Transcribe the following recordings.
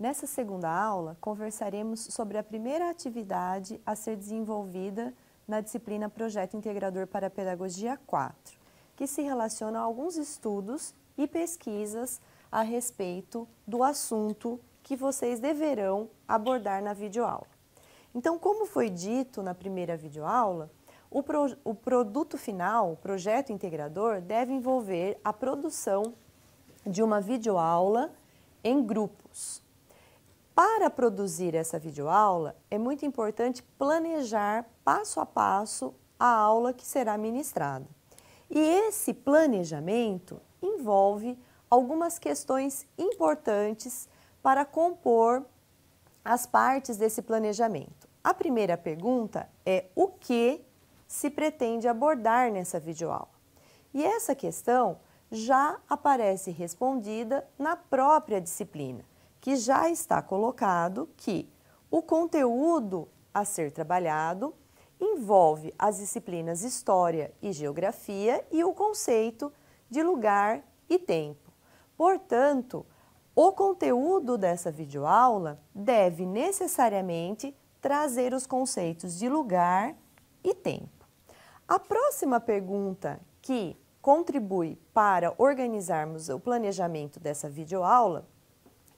Nessa segunda aula, conversaremos sobre a primeira atividade a ser desenvolvida na disciplina Projeto Integrador para a Pedagogia 4, que se relaciona a alguns estudos e pesquisas a respeito do assunto que vocês deverão abordar na videoaula. Então, como foi dito na primeira videoaula, o, pro, o produto final, o projeto integrador, deve envolver a produção de uma videoaula em grupos. Para produzir essa videoaula, é muito importante planejar passo a passo a aula que será ministrada. E esse planejamento envolve algumas questões importantes para compor as partes desse planejamento. A primeira pergunta é o que se pretende abordar nessa videoaula? E essa questão já aparece respondida na própria disciplina que já está colocado que o conteúdo a ser trabalhado envolve as disciplinas História e Geografia e o conceito de lugar e tempo. Portanto, o conteúdo dessa videoaula deve necessariamente trazer os conceitos de lugar e tempo. A próxima pergunta que contribui para organizarmos o planejamento dessa videoaula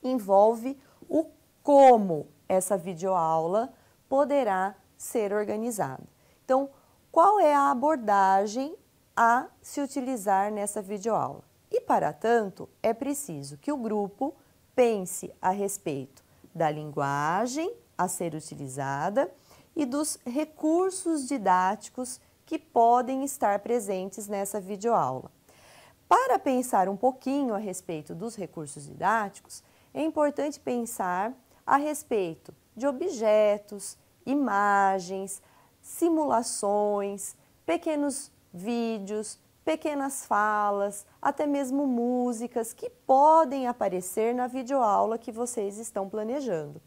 envolve o como essa videoaula poderá ser organizada. Então, qual é a abordagem a se utilizar nessa videoaula? E para tanto, é preciso que o grupo pense a respeito da linguagem a ser utilizada e dos recursos didáticos que podem estar presentes nessa videoaula. Para pensar um pouquinho a respeito dos recursos didáticos, é importante pensar a respeito de objetos, imagens, simulações, pequenos vídeos, pequenas falas, até mesmo músicas que podem aparecer na videoaula que vocês estão planejando.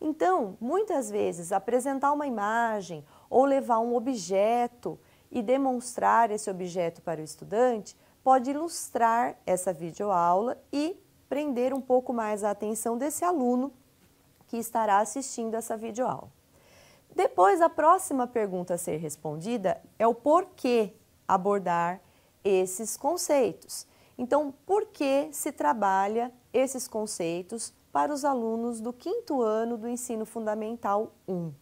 Então, muitas vezes, apresentar uma imagem ou levar um objeto e demonstrar esse objeto para o estudante pode ilustrar essa videoaula e prender um pouco mais a atenção desse aluno que estará assistindo essa videoaula. Depois, a próxima pergunta a ser respondida é o porquê abordar esses conceitos. Então, por que se trabalha esses conceitos para os alunos do quinto ano do ensino fundamental 1?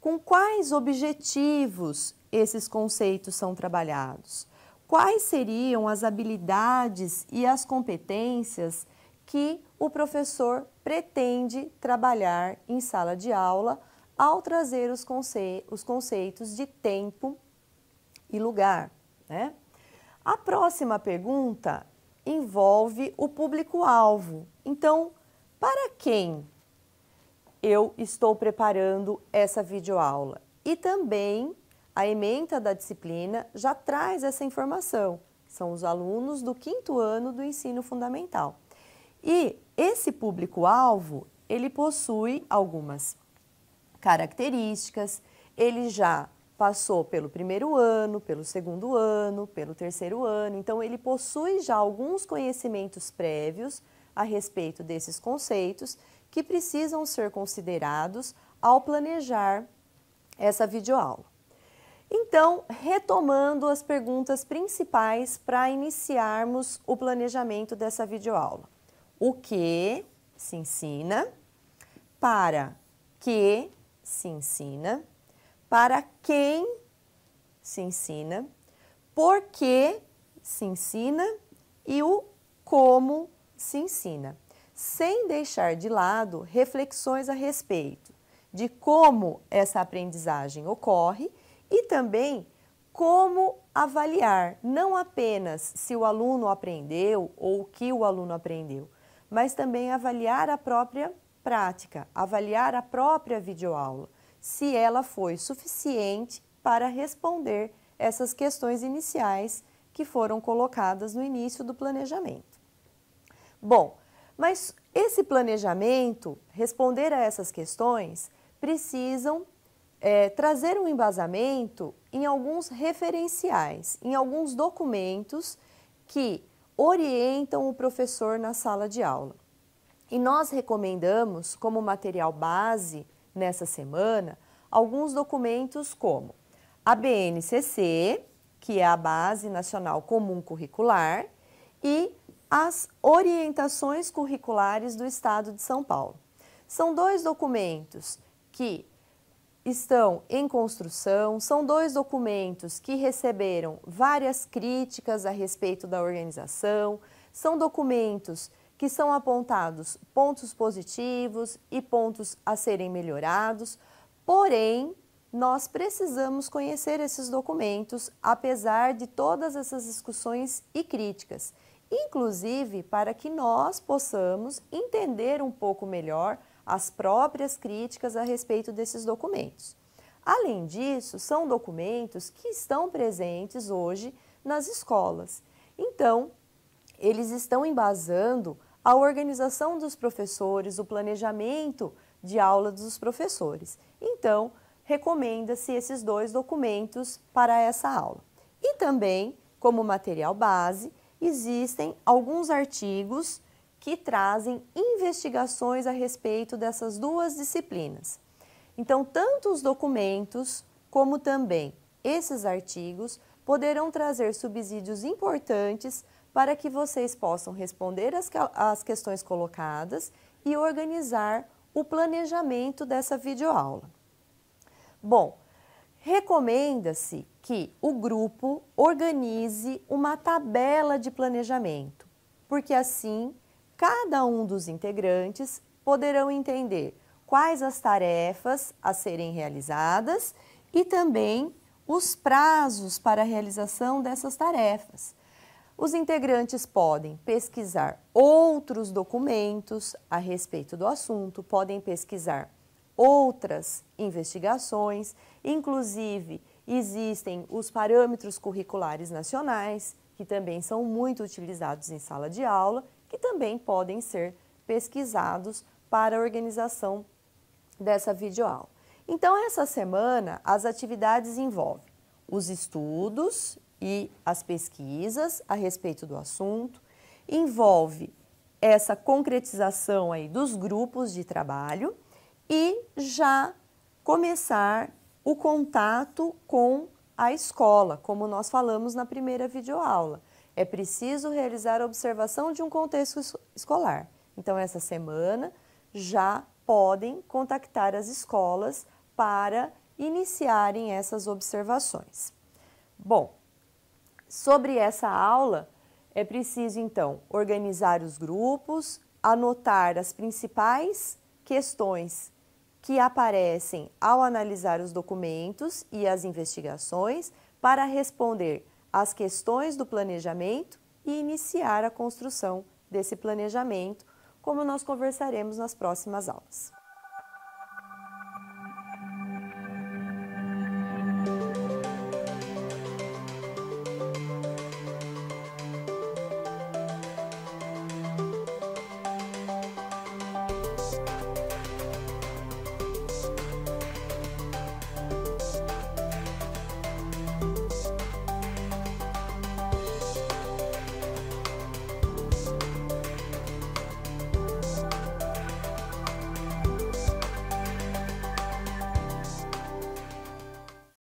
Com quais objetivos esses conceitos são trabalhados? quais seriam as habilidades e as competências que o professor pretende trabalhar em sala de aula ao trazer os, conce os conceitos de tempo e lugar. Né? A próxima pergunta envolve o público-alvo. Então, para quem eu estou preparando essa videoaula? E também a ementa da disciplina já traz essa informação, são os alunos do quinto ano do ensino fundamental. E esse público-alvo, ele possui algumas características, ele já passou pelo primeiro ano, pelo segundo ano, pelo terceiro ano, então ele possui já alguns conhecimentos prévios a respeito desses conceitos que precisam ser considerados ao planejar essa videoaula. Então, retomando as perguntas principais para iniciarmos o planejamento dessa videoaula. O que se ensina? Para que se ensina? Para quem se ensina? Por que se ensina? E o como se ensina? Sem deixar de lado reflexões a respeito de como essa aprendizagem ocorre e também como avaliar não apenas se o aluno aprendeu ou o que o aluno aprendeu, mas também avaliar a própria prática, avaliar a própria videoaula, se ela foi suficiente para responder essas questões iniciais que foram colocadas no início do planejamento. Bom, mas esse planejamento, responder a essas questões, precisam é, trazer um embasamento em alguns referenciais, em alguns documentos que orientam o professor na sala de aula. E nós recomendamos como material base nessa semana alguns documentos como a BNCC, que é a Base Nacional Comum Curricular, e as orientações curriculares do Estado de São Paulo. São dois documentos que estão em construção. São dois documentos que receberam várias críticas a respeito da organização. São documentos que são apontados pontos positivos e pontos a serem melhorados. Porém, nós precisamos conhecer esses documentos, apesar de todas essas discussões e críticas, inclusive para que nós possamos entender um pouco melhor as próprias críticas a respeito desses documentos. Além disso, são documentos que estão presentes hoje nas escolas. Então, eles estão embasando a organização dos professores, o planejamento de aula dos professores. Então, recomenda-se esses dois documentos para essa aula. E também, como material base, existem alguns artigos que trazem investigações a respeito dessas duas disciplinas. Então, tanto os documentos como também esses artigos poderão trazer subsídios importantes para que vocês possam responder as, questões colocadas e organizar o planejamento dessa videoaula. Bom, recomenda-se que o grupo organize uma tabela de planejamento, porque assim Cada um dos integrantes poderão entender quais as tarefas a serem realizadas e também os prazos para a realização dessas tarefas. Os integrantes podem pesquisar outros documentos a respeito do assunto, podem pesquisar outras investigações, inclusive existem os parâmetros curriculares nacionais, que também são muito utilizados em sala de aula também podem ser pesquisados para a organização dessa videoaula. Então, essa semana, as atividades envolvem os estudos e as pesquisas a respeito do assunto, envolve essa concretização aí dos grupos de trabalho e já começar o contato com a escola, como nós falamos na primeira videoaula é preciso realizar a observação de um contexto escolar. Então, essa semana já podem contactar as escolas para iniciarem essas observações. Bom, sobre essa aula, é preciso então organizar os grupos, anotar as principais questões que aparecem ao analisar os documentos e as investigações para responder as questões do planejamento e iniciar a construção desse planejamento, como nós conversaremos nas próximas aulas.